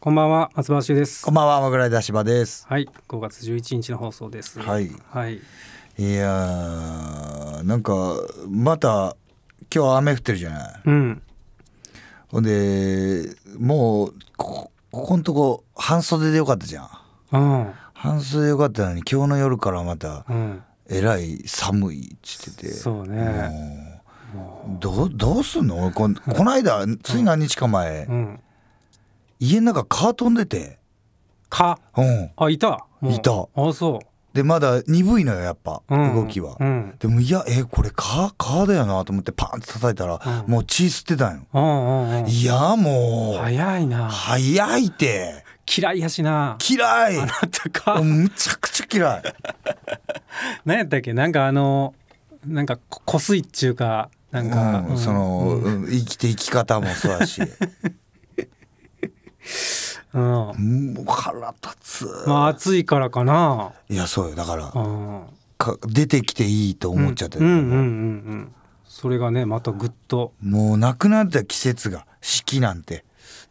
こんばんは、松葉修です。こんばんは、マグライダーです。はい、5月11日の放送です。はい。はい。いやなんか、また、今日雨降ってるじゃない。うん。ほんで、もう、ここ、こんとこ、半袖でよかったじゃん。うん。半袖でよかったのに、今日の夜からまた、うん、えらい寒いっつってて。そうね。うどどうすんのここの間つい何日か前、うん、家の中蚊飛んでて蚊うんあいたいたあそうでまだ鈍いのよやっぱ、うん、動きは、うん、でもいやえこれ蚊蚊だよなと思ってパンって叩いたら、うん、もう血吸ってたんよ、うんうん、いやもう早いな早いって嫌いやしな嫌いあなたかむちゃくちゃ嫌い 何やったっけなんかあのなんかこすいっちゅうかなんか、その、生きて生き方もそうだし うん、もう腹立つ、まあ、暑いからかないやそうよだから、うん、か出てきていいと思っちゃってる、うん、うんうんうんそれがねまたぐっともうなくなった季節が四季なんて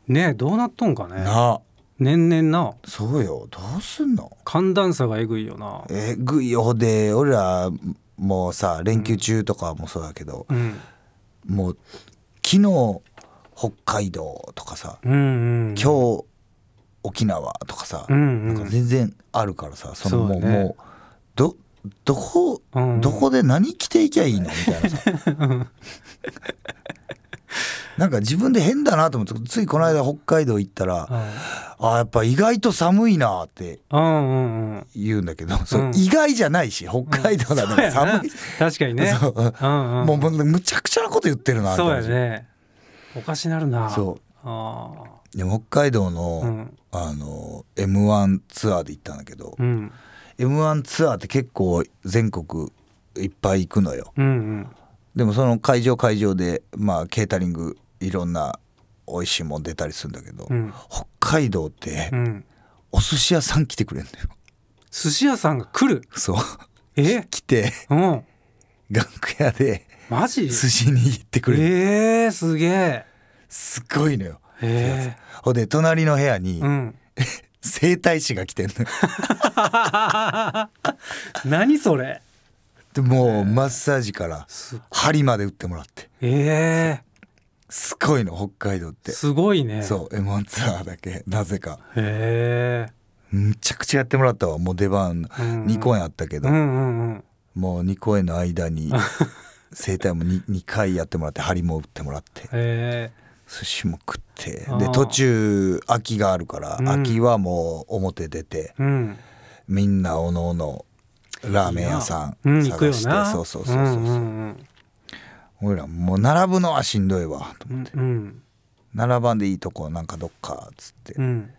ねどうなっとんかねな年々なそうよどうすんの寒暖差がえぐいよなえぐいよで俺らもうさ連休中とかもそうだけど、うん、もう昨日北海道とかさ、うんうん、今日沖縄とかさ、うんうん、なんか全然あるからさそのもう、ね、もうどどこ、うん、どこで何着ていきゃいいのみたいなさ、なんか自分で変だなと思ってついこの間北海道行ったら、うん、あやっぱ意外と寒いなって言うんだけど、うん、意外じゃないし北海道だか寒い、確かにねうんうん、もうむちゃくちゃなこと言ってるなそうやねおかしなるなそうで北海道の,、うん、あの m 1ツアーで行ったんだけど、うん、m 1ツアーって結構全国いっぱい行くのよ、うんうん、でもその会場会場で、まあ、ケータリングいろんな美味しいもん出たりするんだけど、うん、北海道って、うん、お寿司屋さん来てくれんのよ寿司屋さんが来るそうえ来て、うん、楽屋でマジ寿司握ってくれるえー、すげえすごいのよ。ほんで隣の部屋に、うん、整体師が来てんの 何それでもうマッサージから針まで打ってもらってええすごいの北海道ってすごいねそうエモンツアーだけなぜかへえむちゃくちゃやってもらったわもう出番2公演あったけど、もう2公演の間に 整体も 2, 2回やってもらって針も打ってもらってへえ寿司も食ってで途中空きがあるから、空きはもう表出て、うん、みんなおのおのラーメン屋さん探して、うん、そうそうそうそうそう,、んうんうん俺らもう並ぶのはしんどいわと思って、うんうん、並ばんでいいとこなんかどっかっつって、うん、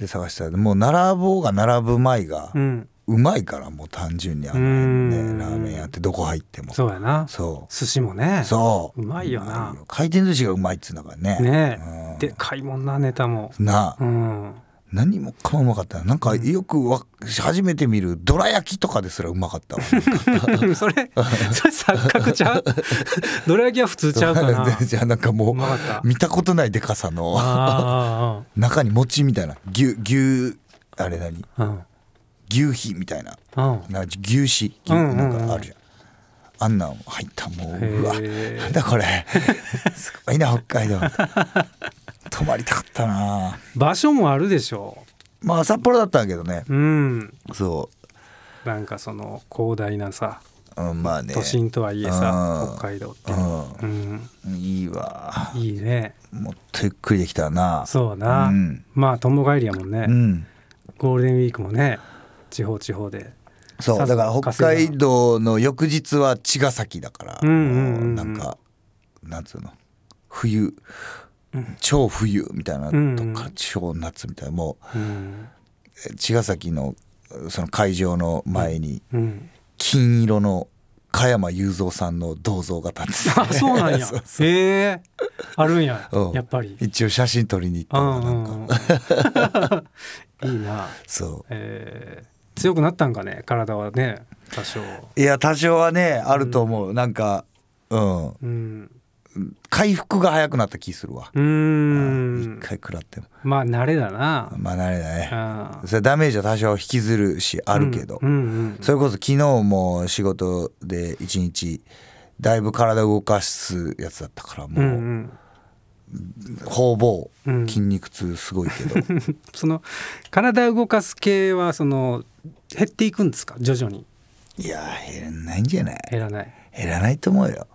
で探したらもう並ぼうが並ぶまいが、うん、うまいからもう単純にあのねラーメン屋ってどこ入ってもそうやなそう寿司もねそううまいよな回転寿司がうまいっつうんだからねね、うん、でかいもんなネタもなあ、うん、何もかもうまかったなんかよくわ、初めて見るどら焼きとかですらうまかったわ それそれ錯覚ちゃう どら焼きは普通ちゃうかなじゃあなんかもう見たことないでかさの 中に餅みたいな牛牛あれ何、うん牛皮みたいな、うん、なんか牛脂なんかあるじゃん。あんな入ったもううわなんだこれ すごいな北海道泊まりたかったな場所もあるでしょうまあ札幌だったんだけどねうんそうなんかその広大なさ、うんまあね、都心とはいえさ、うん、北海道って、うんうん、いいわいいねもっとゆっくりできたなそうな、まあ友帰りやもんね、ゴールデンウィークもね地方地方でそうだから北海道の翌日は茅ヶ崎だから、なんかなんつうの冬、うん、超冬みたいなとか、超夏みたいなもう、茅ヶ崎のその会場の前に、金色の加山雄三さんの銅像が立ってあそうなんや へええあるんや、うん、やっぱり一応写真撮りに行ったなんか、いいなそう、えー強くなったんかね体はね多少いや多少はねあると思う、うん、なんかうん、うん、回復が早くなった気するわうん一回食らってもまあ慣れだなまあ慣れだねそれダメージは多少引きずるしあるけど、うんうんうん、それこそ昨日も仕事で一日だいぶ体動かすやつだったからもう、うんうん方々筋肉痛すごいけど、その体動かす系はその減っていくんですか徐々にいや減らないんじゃない減らない減らないと思うよ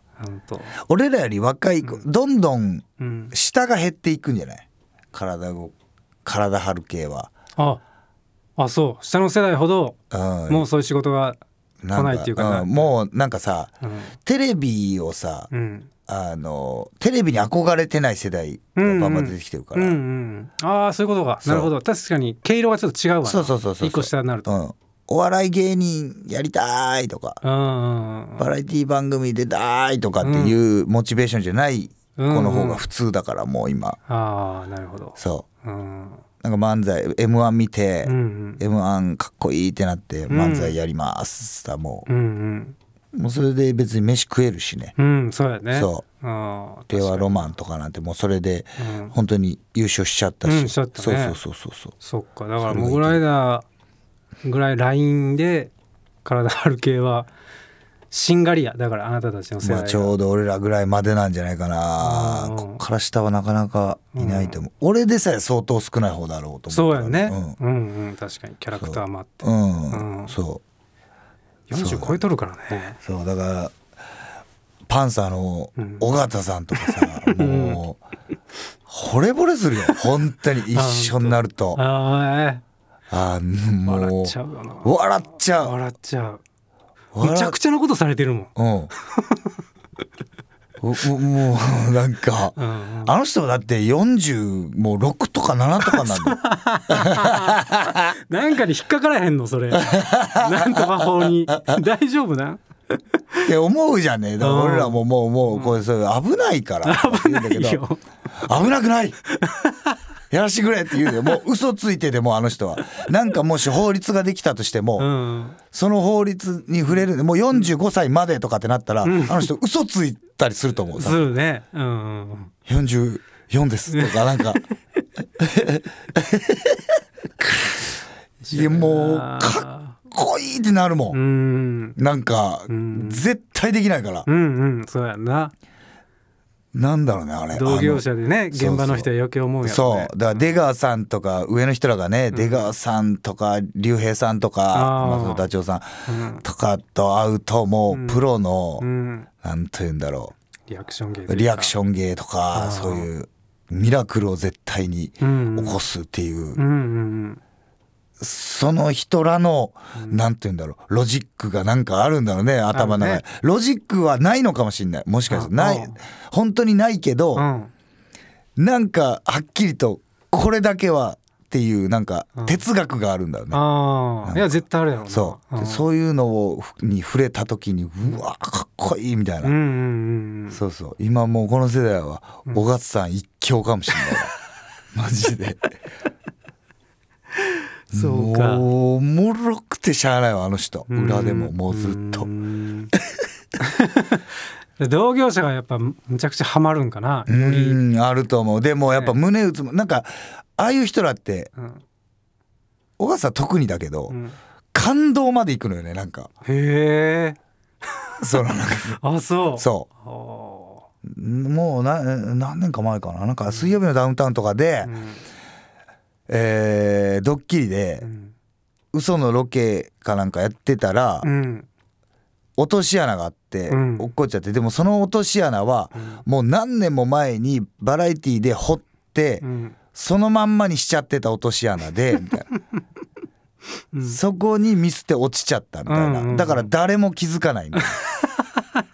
俺らより若いうん、どんどん下が減っていくんじゃない体を体張る系はああそう下の世代ほど、うん、もうそういう仕事が来ないっていうか、うん、もうなんかさ、テレビをさ、あのテレビに憧れてない世代がバンバン出てきてるから、うんうんうんうん、ああそういうことかなるほど確かに毛色がちょっと違うわそうそうそうそう一個下になると、うん、お笑い芸人やりたいとか、うんうん、バラエティ番組出たいとかっていうモチベーションじゃない子の方が普通だからもう今、うんうああなるほどそう、うん、なんか漫才 m 1見て、うんうん、m 1かっこいいってなって漫才やりますっつったらもう、うんうんもうそれで別に飯食えるしねうんそうやねそうで和ロマンとかなんてもうそれで本当に優勝しちゃったし、うんうんしね、そうそうそうそうそうそっかだからモグライダーぐらいラインで体張る系はしんがりやだからあなたたちの世代まあちょうど俺らぐらいまでなんじゃないかな、こっから下はなかなかいないと思う、うん、俺でさえ相当少ない方だろうと思うそうやね、うん、うんうん確かにキャラクターもあってうん、そう40超えとるからねそうだからパンサーの尾形さんとかさ、うん、もう惚れ惚れするよ本当に 一緒になるとああもう笑っちゃう笑っちゃう笑っちゃうむちゃくちゃなことされてるもん、うん もうなんか、うん、あの人だって40もう6とか7とかなん なんかに引っかからへんのそれなんとか法に大丈夫なって思うじゃねえ俺らももうもうこれそれ危ないから危ないよ危なくないやらしてくれって言うでもう嘘ついてでもあの人はなんかもし法律ができたとしても、うん、その法律に触れるもう45歳までとかってなったら、うん、あの人嘘ついてたりすると思う。するね。うん。十四ですとか、なんか。いや、もう、かっこいいってなるもん。んなんか、絶対できないから。うんうん、そうやな。なんだろうねあれ同業者でね現場の人は余計思うやろ、ね、そうだから出川さんとか上の人らがね、出川さんとか竜兵さんとか松本ダチョウさんとかと会うともうプロの、なんと言うんだろうリアクション芸リアクション芸とかそういうミラクルを絶対に起こすっていう。うんうんうんその人らの、何て言うんだろう、ロジックがなんかあるんだろうね、頭の中に、ね。ロジックはないのかもしれない。もしかしてない、本当にないけど、うん、なんかはっきりと、これだけはっていうなんか哲学があるんだよね。うん、いや絶対あるよ。そう、うん、そういうのをに触れた時にうわかっこいいみたいな、うんうんうん、そうそう今もうこの世代は小勝さん一強かもしれない、マジでそうかもうおもろくてしゃあないわあの人裏でももうずっと 同業者がやっぱむちゃくちゃハマるんかなうんあると思うでもやっぱ胸打つもなんかああいう人らって、うん、小笠は特にだけど、うん、感動までいくのよねなんかへえそうなんか あそうそうもう何年か前かななんか「水曜日のダウンタウン」とかで、うんえー、ドッキリで、うん、嘘のロケかなんかやってたら、うん、落とし穴があって、うん、落っこっちゃってでもその落とし穴は、もう何年も前にバラエティーで掘って、そのまんまにしちゃってた落とし穴でみたいな。そこにミスって落ちちゃったみたいな、だから誰も気づかないみたい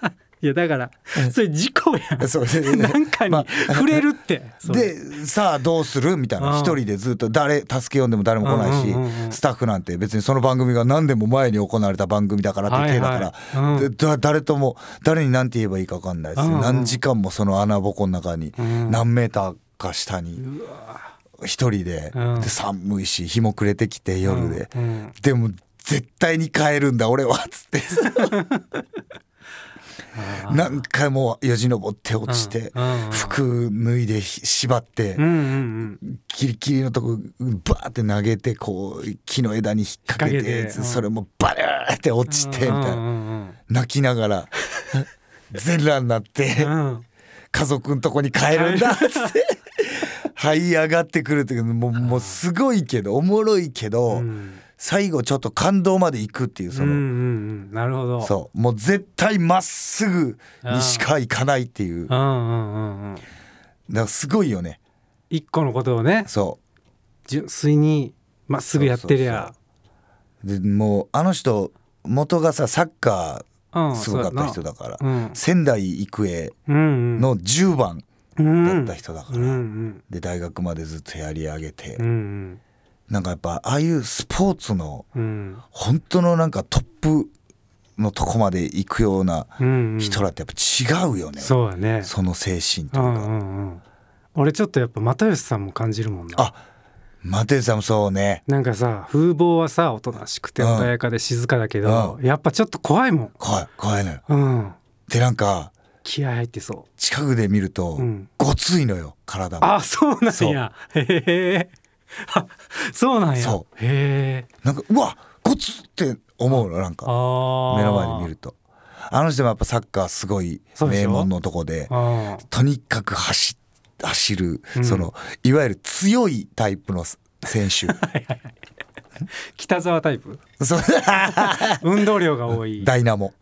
な。いやだから、それ事故やん。そうねなんかに触れるって。でさあどうするみたいな一人でずっと誰助け呼んでも誰も来ないし、うんうんうんスタッフなんて別にその番組が何でも前に行われた番組だからって手だから、はいはいうんでだ誰とも誰に何て言えばいいか分かんないです、うんうん何時間もその穴ぼこの中にうん何メーターか下に一人で,、うんで寒いし日も暮れてきて夜で、うんうんでも絶対に帰るんだ俺はっつって 何回もよじ登って落ちて、服脱いで縛って、ギリギリのとこバーって投げてこう木の枝に引っ掛けてそれもバルーって落ちてみたいな、泣きながら全裸になって、家族のとこに帰るんだっつって。這い上がってくるってもうもうすごいけどおもろいけど、うん、最後ちょっと感動まで行くっていうその、うんうん、なるほどそうもう絶対まっすぐにしか行かないっていう,、うんうんうんうん、だからすごいよね一個のことをねそう純粋にまっすぐやってりゃでもうあの人元がさサッカーすごかった人だから、うん、仙台育英の10番だった人だから、うんうん、で大学までずっとやり上げて、うんうんなんかやっぱああいうスポーツの本当のなんかトップのとこまで行くような人らってやっぱ違うよね、うんうん、そうやねその精神というか、うんうんうん、俺ちょっとやっぱ又吉さんも感じるもんなあ又吉さんもそうねなんかさ風貌はさおとなしくて穏やかで静かだけど、うん、やっぱちょっと怖いもん怖い怖いの、ね、よ、うん、でなんか気合入ってそう近くで見ると、うん、ごついのよ体もあそうなんやへえ そうなんやそうへえなんかうわこつって思うのなんか目の前で見るとあの人もやっぱサッカーすごい名門のとこでとにかく走走る、うん、そのいわゆる強いタイプの選手 はいはい、はい北沢タイプ 運動量が多いダイナモ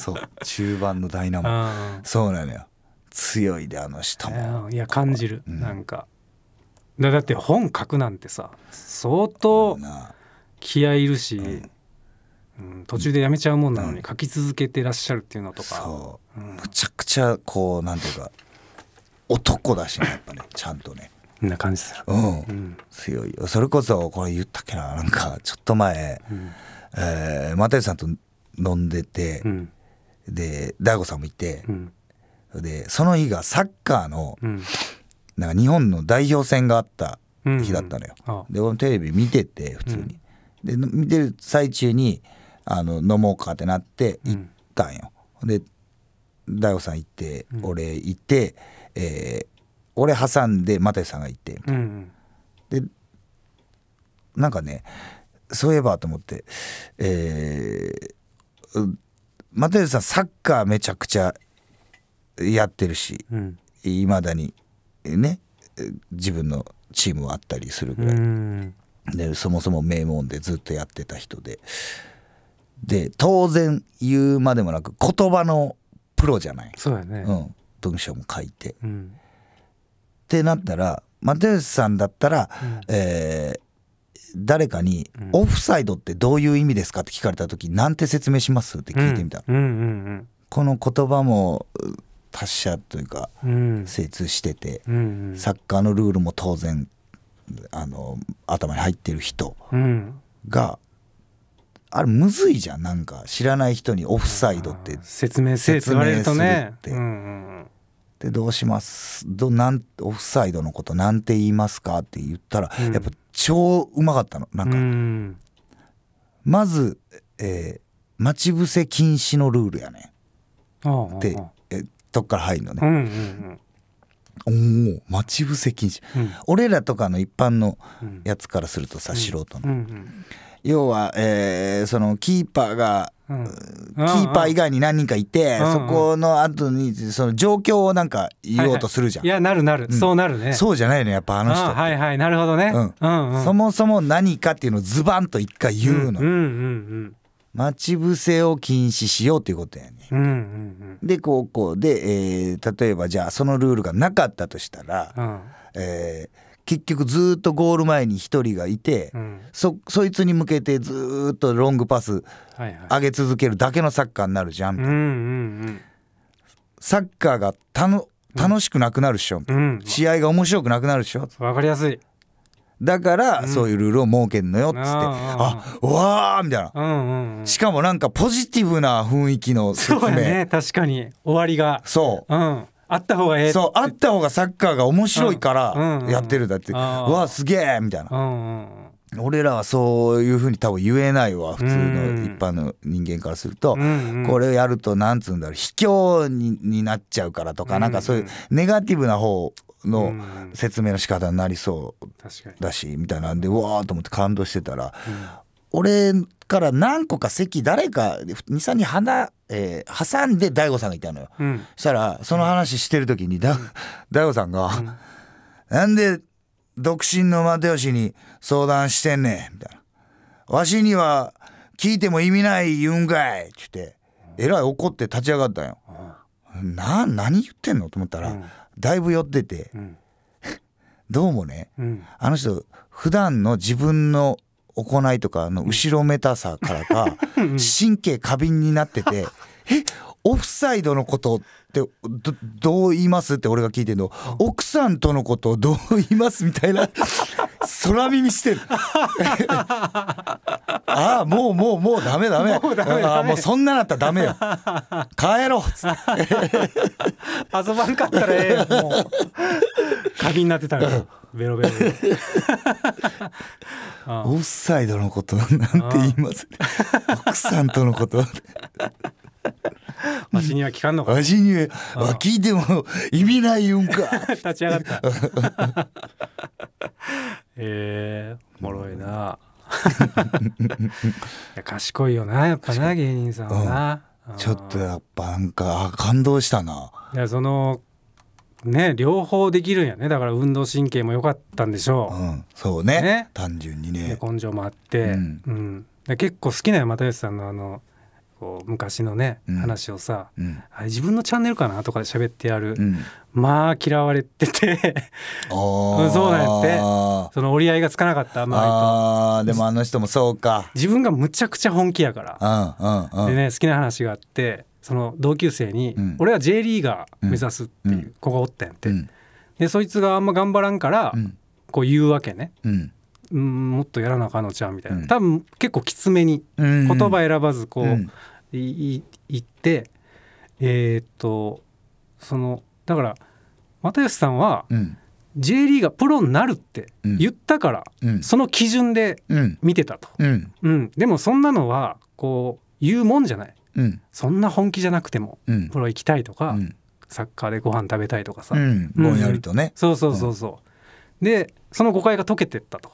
そう中盤のダイナモそうなのよ強いであの人もいや感じる、うん、なんかだって本書くなんてさ相当気合いるし、うん、途中でやめちゃうもんなのに書き続けてらっしゃるっていうのとか、うん、むちゃくちゃこうなんていうか男だしねやっぱねちゃんとね。な感じする、うん、うん、強いよそれこそこれ言ったっけななんかちょっと前、うん、えー、又吉さんと飲んでて、うん、で大悟さんもいて、うん、でその日がサッカーの、うんなんか日本の代表戦があった日だったのよ、うんうん、で俺テレビ見てて普通に、うん、で見てる最中にあの飲もうかってなって行ったんよ、うん、で大悟さん行って、うん、俺行って、えー、俺挟んで又吉さんが行ってみたいな、うんうん、でなんかねそういえばと思ってえー、又吉さんサッカーめちゃくちゃやってるしいま、うん、だにね自分のチームはあったりするぐらいでそもそも名門でずっとやってた人でで当然言うまでもなく言葉のプロじゃないそうやね、うん、文章も書いて、うん、ってなったら又吉さんだったら、うん、えー誰かに「オフサイドってどういう意味ですか?」って聞かれた時「なんて説明します?」って聞いてみた、この言葉も達者というか、うん、精通してて、うんうん、サッカーのルールも当然あの頭に入ってる人が、うん、あれむずいじゃんなんか知らない人にオフサイドって説明するって、うんうん、でどうしますどなんオフサイドのことなんて言いますかって言ったら、やっぱ超うまかったのなんか、まず、えー、待ち伏せ禁止のルールやねってとこから入るのね。うんうんうん、おお待ち伏せ禁止、うん、俺らとかの一般のやつからするとさ、うん、素人の、うんうん、要は、えー、そのキーパーが、うん、キーパー以外に何人かいて、そこの後にその状況をなんか言おうとするじゃん、はいはい、いやなるなる、そうなるねそうじゃないのやっぱあの人はいはいなるほどね、うんそもそも何かっていうのをズバンと一回言うの、うんうんうん待ち伏せを禁止しようということやね、うんうんうん、で高校で、えー、例えばじゃあそのルールがなかったとしたら、うん、えー、結局ずっとゴール前に1人がいて、うん、そそいつに向けてずっとロングパス上げ続けるだけのサッカーになるじゃん、はいはいサッカーが楽楽しくなくなるっしょ、うん、試合が面白くなくなるっしょわかりやすいだからそういうルールを設けんのよっつって、あわあみたいな、しかもなんかポジティブな雰囲気の説明そうね確かに終わりがそう、うん、あった方がええそうあった方がサッカーが面白いからやってるだって、うわあすげえみたいな、うん俺らはそういうふうに多分言えないわ普通の一般の人間からすると、これをやるとなんつうんだろう卑怯になっちゃうからとか、うなんかそういうネガティブな方の説明の仕方になりそうだしみたいなんでうわーと思って感動してたら、俺から何個か席誰か23人離,、えー、挟んで大悟さんがいたのよ、うん、そしたらその話してる時に大悟、うん、さんが、うん、なんで独身の又吉に相談してんねん」みたいな「わしには聞いても意味ない言うんかい」って言ってえらい怒って立ち上がったんよ。な何言ってんのと思ったら、うん、だいぶ寄ってて、うん、どうもね、うん、あの人普段の自分の行いとかの後ろめたさからか、神経過敏になってて「えオフサイドのことってどう言いますって俺が聞いてるの、奥さんとのことをどう言いますみたいな 空耳してる ああもうもうもうダメダメもうダメあもうそんななったらダメよ帰ろうっつって遊ばんかったらええもう過敏 になってたから。ベロベロオフサイドのことなんて言います、ね、奥さんとのことわしには聞かんのか。わしには、聞いても意味ないうんか。立ち上がった。え えー、おもろいな。いや賢いよな、やっぱな、芸人さんはな。うん、ちょっとやっぱなんか感動したな。いやそのね両方できるんやねだから運動神経も良かったんでしょう、うん、そうね、ね、単純にね根性もあって、うん、うん、結構好きなよ又吉さんのあのこう昔のね、うん、話をさ、うん、自分のチャンネルかなとかで喋ってやる、うん、まあ嫌われてて そうなんやってその折り合いがつかなかった周りとあでもあの人もそうか自分がむちゃくちゃ本気やから、うんうんうん、でね好きな話があってその同級生に、俺は J リーガー目指す」っていう子がおったんやって、でそいつがあんま頑張らんから、こう言うわけね、うん、もっとやらなあかんのちゃうみたいな、多分結構きつめに言葉選ばずこう、うん、行ってえー、っとそのだから又吉さんは、うん、J リーがプロになるって言ったから、うん、その基準で見てたと、うん、うん、でもそんなのはこう言うもんじゃない、うん、そんな本気じゃなくても、プロ行きたいとか、サッカーでご飯食べたいとかさ、ぼんやりとね、そうそうそうそう、でその誤解が解けてったと、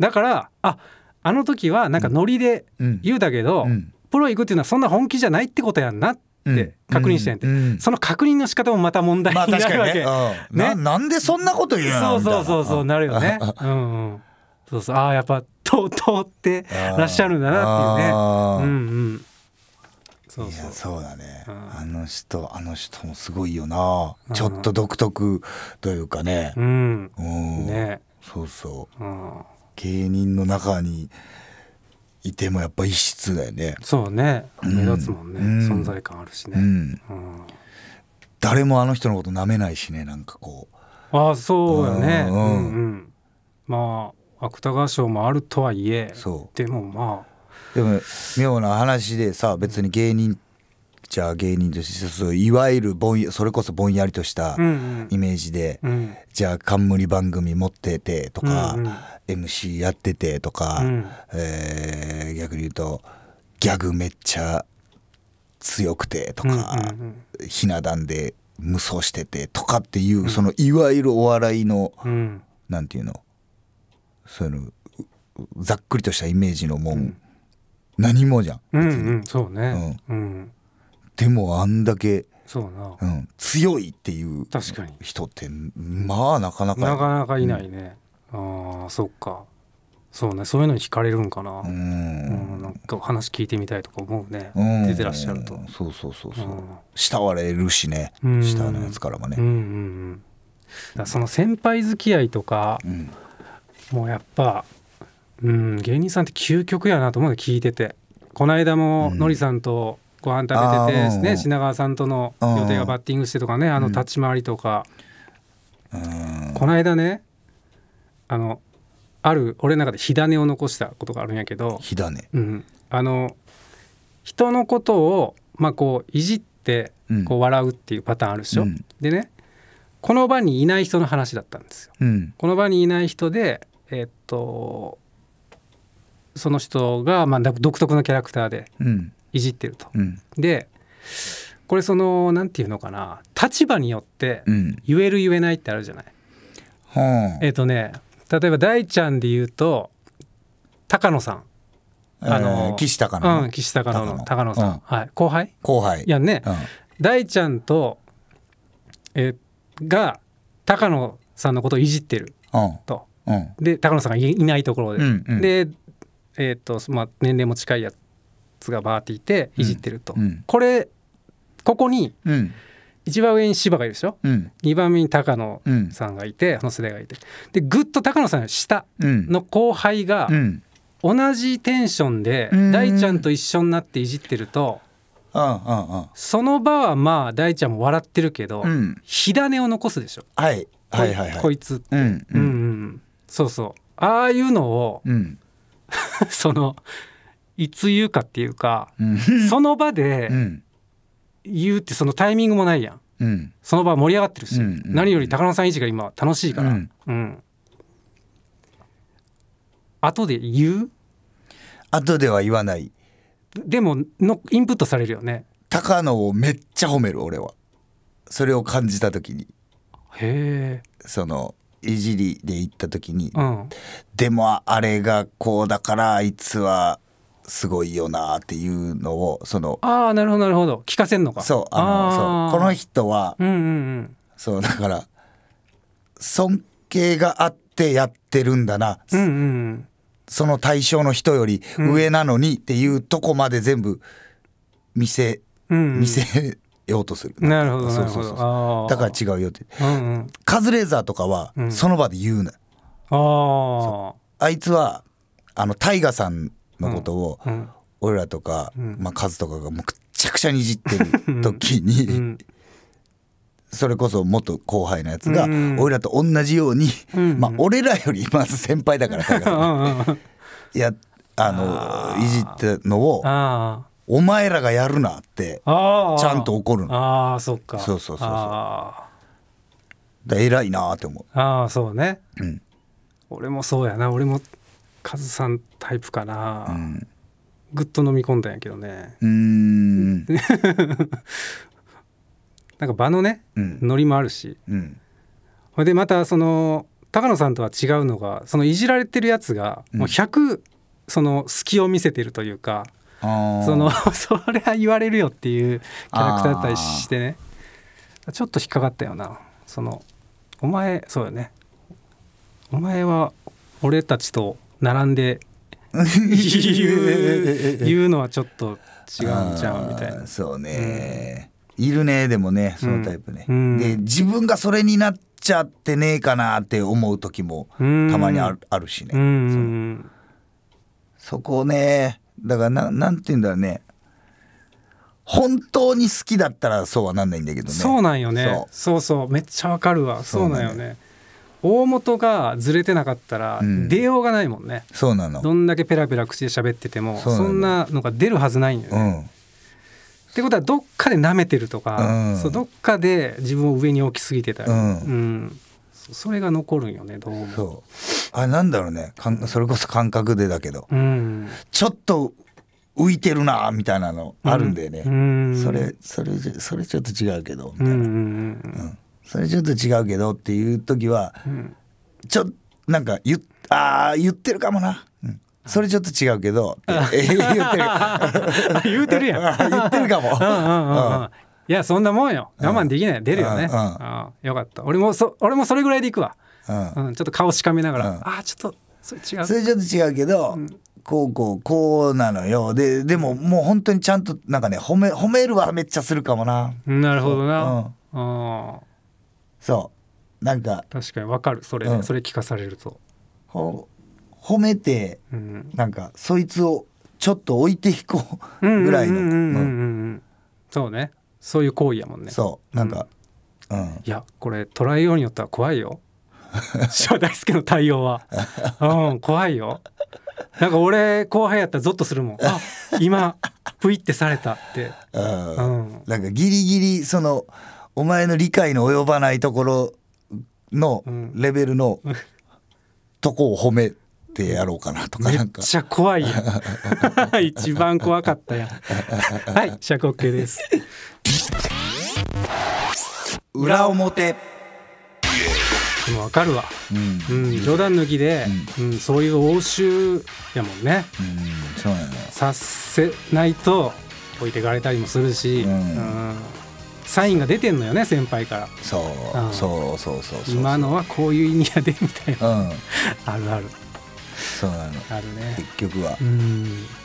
だからああの時はなんかノリで言うだけど、うんプロ行くっていうのはそんな本気じゃないってことやんなって確認してんて、うんうん、その確認の仕方もまた問題になるわけ、まあねね、なんでそんなこと言うのそうそうそうそうなるよねうんうんそうそうああやっぱ通ってらっしゃるんだなっていうねうんうんそうそうそうだね、うん、あの人あの人もすごいよな、ちょっと独特というかねうん、ねそうそう、うん、芸人の中にいてもやっぱ異質だよねそうね目立つもんね、うん、存在感あるしね、うん、うん、誰もあの人のことなめないしねなんかこうああそうよね、うん、うん、まあ芥川賞もあるとはいえそうでもまあでも妙な話でさ別に芸人じゃあ芸人としてそういわゆるぼんそれこそぼんやりとしたイメージで、うんうん、じゃあ冠番組持っててとか、うんうん MC やっててとか、うん、えー、逆に言うとギャグめっちゃ強くてとか、ひな壇で無双しててとかっていう、うん、そのいわゆるお笑いの、うん、なんていうのそういうのざっくりとしたイメージのもん、うん、何もじゃん。うんうん、そうね、うんでもあんだけそうな、うん、強いっていう人ってまあなかなかなかなかいないね。ああそっかそうねそういうのに惹かれるんかなうん、なんか話聞いてみたいとか思うね出てらっしゃるとそうそうそうそう慕われるしね下のやつからもねうんうんうんその先輩付き合いとか、うん、もうやっぱうん芸人さんって究極やなと思うの聞いててこの間ものりさんとご飯食べててね、ね品川さんとの予定がバッティングしてとかねあの立ち回りとか、うん、この間ねあのある俺の中で火種を残したことがあるんやけど火種、うん、あの人のことを、まあ、こういじってこう笑うっていうパターンあるでしょ、うん、でねこの場にいない人の話だったんですよ。うん、この場にいない人で、えー、っとその人が、まあ、独特のキャラクターでいじってると。うん、でこれその何て言うのかな立場によって言える言えないってあるじゃない。えっ、とね例えば大ちゃんで言うと高野さんあのー、岸高野、うん、岸高野の高野さん、はい、後輩後輩いやね、大ちゃんとえが高野さんのことをいじってると、で高野さんがいないところで、うんうん、で、えーとまあ、年齢も近いやつがバーっていていじってると、うんうん、これここに、うん、一番上に芝がいるでしょ、うん、2番目に高野さんがいて、うん、世代がいてでぐっと高野さんの下の後輩が、同じテンションで大ちゃんと一緒になっていじってると。その場はまあ大ちゃんも笑ってるけど、うん、火種を残すでしょ、はい、はいはいはいこいつって、うんうん、うん、そうそうああいうのを、うん、そのいつ言うかっていうか、その場で、言うってそのタイミングもないやん、うん、その場盛り上がってるし、うんうん、何より高野さん維持が今楽しいから、うん、うん、後で言う後では言わないでものインプットされるよね高野をめっちゃ褒める俺はそれを感じた時にへえそのいじりで行った時に、うん、でもあれがこうだからあいつはすごいよなっていうのをそのああなるほどなるほど聞かせんのかそうあのそうこの人は、うんうんうん、そうだから尊敬があってやってるんだな、うんうんその対象の人より上なのにっていうとこまで全部見せ、うんうん、見せようとするなるほどそうそうそうだから違うよって、うんうん、カズレーザーとかはその場で言うな、うん、ああいつはあのタイガさんのことを、俺らとか、まあ、カズとかがもうくっちゃくちゃにいじってる時に、それこそ元後輩のやつが、俺らと同じように、まあ、俺らよりまず先輩だからいやあのいじってのをお前らがやるなってちゃんと怒るのああそっかそうそうそうそう偉いなって思うああそうね、うん、俺もそうやな俺もカズさんタイプかな、うん、ぐっと飲み込んだんやけどねうん なんか場のね、うん、ノリもあるし、うん、ほいでまたその高野さんとは違うのがそのいじられてるやつがもう100、その隙を見せてるというかその それは言われるよっていうキャラクターだったりしてねちょっと引っかかったよなそのお前そうよねお前は俺たちと並んで 言うのはちょっと違うんちゃうみたいなそうね、うん、いるねでもねそのタイプね、うん、で自分がそれになっちゃってねえかなって思う時もたまにある,、あるしね、うん、そこねだからななんて言うんだろうね本当に好きだったらそうはなんないんだけどねそうなんよねそうそうめっちゃわかるわそうなんよね大元がずれてなかったら出ようがないもんね、うん、そうなのどんだけペラペラ口で喋っててもそんなのが出るはずないんよね。うん、ってことはどっかで舐めてるとか、うん、そうどっかで自分を上に置きすぎてたり、うんそれが残るんよねどうも。そうあなんだろうねかんそれこそ感覚でだけど、うん、ちょっと浮いてるなみたいなのあるんだよね、うんそれそれそれちょっと違うけどみたいな。うんうんそれちょっと違うけどっていう時は、うん、ちょなんか言あ言ってるかもな、うん、それちょっと違うけど 言ってる 言ってるやん 言ってるかも、いやそんなもんよ我慢できない、出るよね、よかった俺もそ俺もそれぐらいでいくわ、うんちょっと顔しかめながら、うん、あちょっとそれ違うそれちょっと違うけど、こうこうこうなのよででももう本当にちゃんとなんかね褒め褒めるはめっちゃするかもななるほどなうんそうなんか確かにわかるそれ、うんそれ聞かされるとほ褒めてうんなんかそいつをちょっと置いていこうぐらいの、うんうんうんそうねそういう行為やもんねそうなんかうん、いやこれ捉えようによっては怖いよ師匠 大輔の対応はうん怖いよなんか俺後輩やったらゾッとするもんあ今プイってされたってううんんなんかギリギリそのお前の理解の及ばないところのレベルのとこを褒めてやろうかなとかなんかめっちゃ怖いや 一番怖かったやはい社国系です裏表もう分かるわ、うん、うん、冗談抜きで、うん、うん、そういう応酬やもんね、うん、そうやねさせないと置いてかれたりもするし、うんサインが出てんのよね先輩からそう、うん、そうそうそうそう今のはこういう意味やでみたいな、うん、あるあるそうなのあるね結局は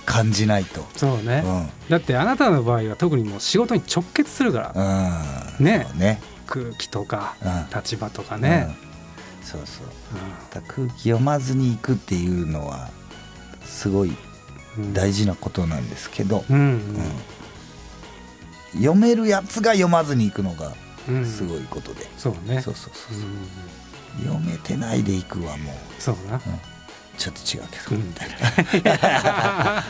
感じないとそうね、うん、だってあなたの場合は特にもう仕事に直結するからねね空気とか立場とかね、そうそう、空気読まずにいくっていうのはすごい大事なことなんですけど、うんうん読めるやつが読まずにいくのがすごいことで、うん、そうねそうそうそう、う読めてないでいくはもうそうな、うん、ちょっと違うけど、みたいな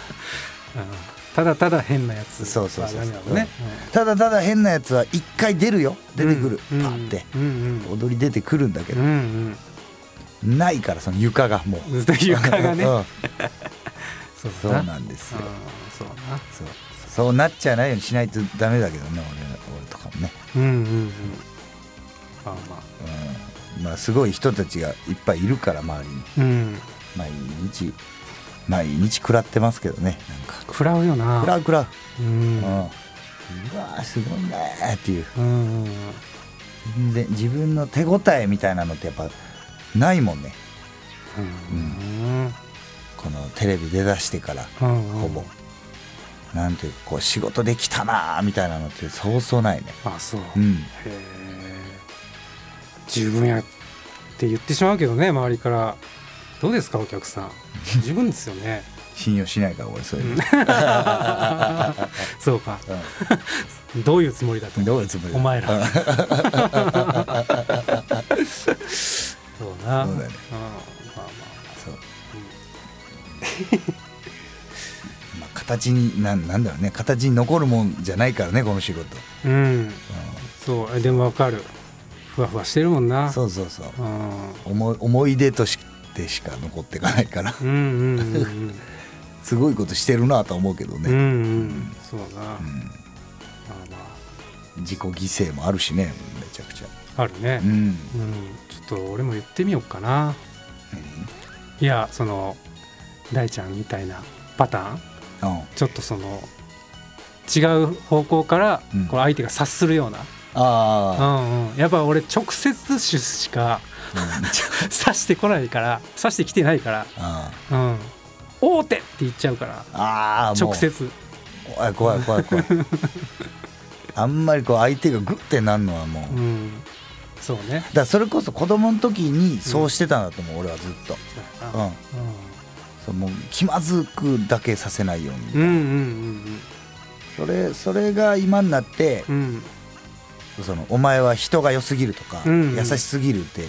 ただただ変なやつそうそうそうそう、ね、ただただ変なやつは一回出るよ出てくる、パーって、踊り出てくるんだけど、ないからその床がもう 床がね、そうなんですよそうなそうそうなっちゃないようにしないとダメだけどね俺俺とかもねうんうんうんまあまあ、うん、まあすごい人たちがいっぱいいるから周りに、うん、毎日毎日食らってますけどねなんか食らうよな食らう食らううん、うん、うわすごいねっていう、うん、全然自分の手応えみたいなのってやっぱないもんねうん、うん、このテレビ出だしてから、うんうん、ほぼなんていうこう仕事できたなみたいなのってそうそうないねあそう、うん、十分やって言ってしまうけどね周りからどうですかお客さん十分ですよね信用しないから俺そういうそうか、うん、どういうつもりだとどういうつもりお前らそうなそうだね、うん、まあまあそう、うん形にななんだろうね形に残るもんじゃないからねこの仕事うん、うん、そうでもわかるふわふわしてるもんなそうそうそう、うん、思い出としてしか残っていかないからうんうん すごいことしてるなと思うけどねうん、うん、そうだな、うん、まあまあ自己犠牲もあるしねめちゃくちゃあるね、うん、うん、ちょっと俺も言ってみようかな、うん、いやその大ちゃんみたいなパターンちょっとその違う方向からこう相手が察するような、あうんうん、やっぱ俺直接手しか、うん、刺 してこないから刺してきてないから「うん、大手!」って言っちゃうからあ直接怖い怖い怖い怖い あんまりこう相手がグッてなるのはもう、うん、そうねだそれこそ子供の時にそうしてたんだと思う、うん、俺はずっと、うん、うんその気まずくだけさせないように、うんうん、それそれが今になって、うん、そのお前は人が良すぎるとか、うんうん、優しすぎるって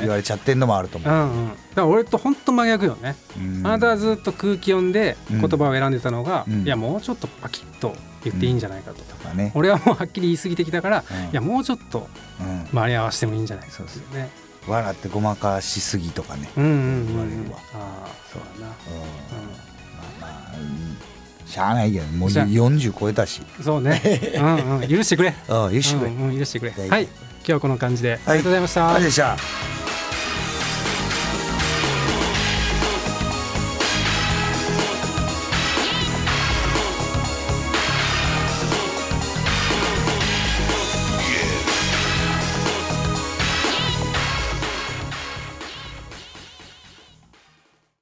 言われちゃってんのもあると思う、ねうんうん、だから俺と本当真逆よね、うん、あなたはずっと空気読んで言葉を選んでたのが、うん、いやもうちょっとパキッと言っていいんじゃないかと、うんね、俺はもうはっきり言い過ぎてきたから、いやもうちょっと間に合わせてもいいんじゃないかですよね。そう笑ってごまかしすぎとかね、うんうんうん、言われるわあそうだな、うん、まあまあ、うん、しゃあないけどもう40超えたしそうね、うんうん、許してくれ、うん、許してくれ、うんうん、許してくれはい今日はこの感じで、はい、ありがとうございましたありがとうございました